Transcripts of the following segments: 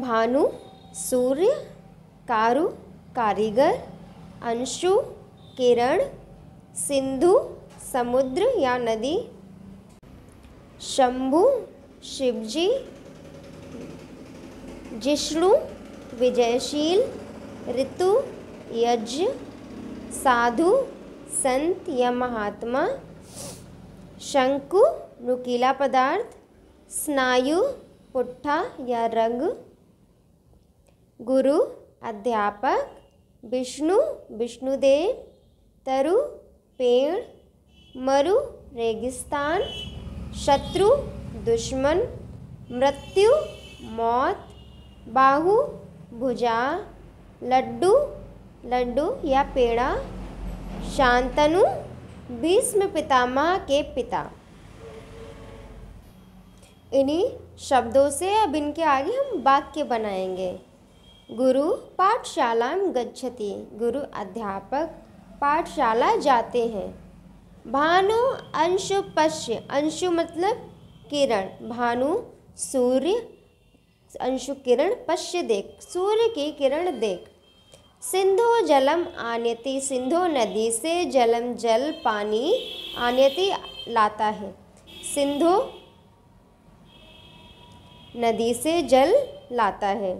भानु सूर्य कारु कारीगर अंशु किरण सिंधु समुद्र या नदी शंभु शिवजी जिष्णु विजयशील ऋतु यज्ञ साधु संत या महात्मा शंकु नुकीला पदार्थ स्नायु पुट्ठा या रंग गुरु अध्यापक विष्णु विष्णुदेव तरु पेड़ मरु रेगिस्तान शत्रु दुश्मन मृत्यु मौत बाहु भुजा लड्डू लड्डू या पेड़ा शांतनु भीष्म पितामह के पिता इन्हीं शब्दों से अब इनके आगे हम वाक्य बनाएंगे गुरु पाठशाला गच्छति गुरु अध्यापक पाठशाला जाते हैं भानु अंशु पश्य अंशु मतलब किरण भानु सूर्य अंशु किरण पश्य देख सूर्य की किरण देख सिंधु जलम आनयति सिंधु नदी से जलम जल पानी आनयति लाता है सिंधु नदी से जल लाता है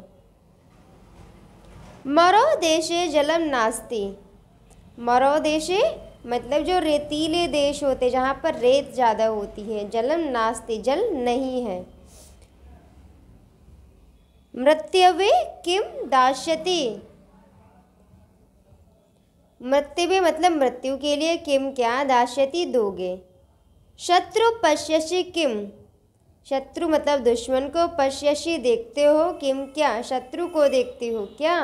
मरो देशे जलम नास्ती मरो देशे मतलब जो रेतीले देश होते जहाँ पर रेत ज़्यादा होती है जलम नास्ती जल नहीं है मृत्यवे किम दाश्यति मृत्यवे मतलब मृत्यु के लिए किम क्या दाश्यति दोगे शत्रु पश्यसी किम शत्रु मतलब दुश्मन को पश्यसी देखते हो किम क्या शत्रु को देखते हो क्या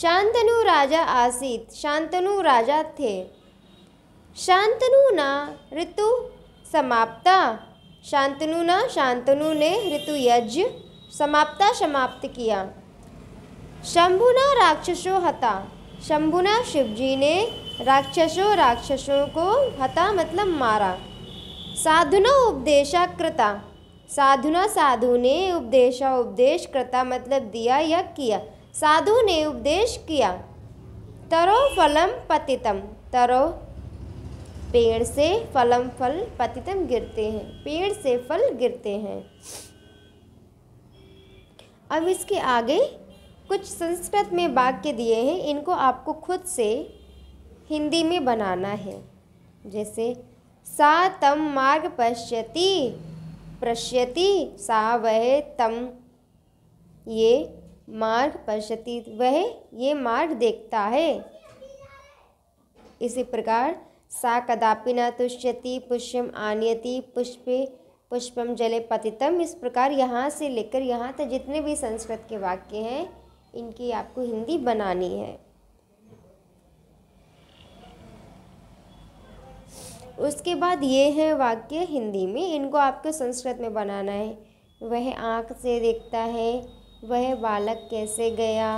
शांतनु राजा आसित शांतनु राजा थे शांतनु ना ऋतु शांतनुना शांतनु ने ऋतु यज्ञ समाप्ता समाप्त किया शंभुना राक्षसो हता शंभुना शिवजी ने राक्षसों राक्षसों को हता मतलब मारा साधुना उपदेशा कृता साधुना साधु ने उपदेशा उपदेश कृता मतलब दिया या किया साधु ने उपदेश किया तरो फलम पतितम तरो पेड़ से फलम फल पतितम गिरते हैं पेड़ से फल गिरते हैं अब इसके आगे कुछ संस्कृत में वाक्य दिए हैं इनको आपको खुद से हिंदी में बनाना है जैसे सा तम मार्ग पश्यति पश्यति सा वह तम ये मार्ग पश्यति वह ये मार्ग देखता है इसी प्रकार सा कदापि न तुष्यति पुष्यम आनयति पुष्पे पुष्पम जले पतितम इस प्रकार यहाँ से लेकर यहाँ तक जितने भी संस्कृत के वाक्य हैं इनकी आपको हिंदी बनानी है उसके बाद ये हैं वाक्य हिंदी में इनको आपको संस्कृत में बनाना है वह आँख से देखता है वह बालक कैसे गया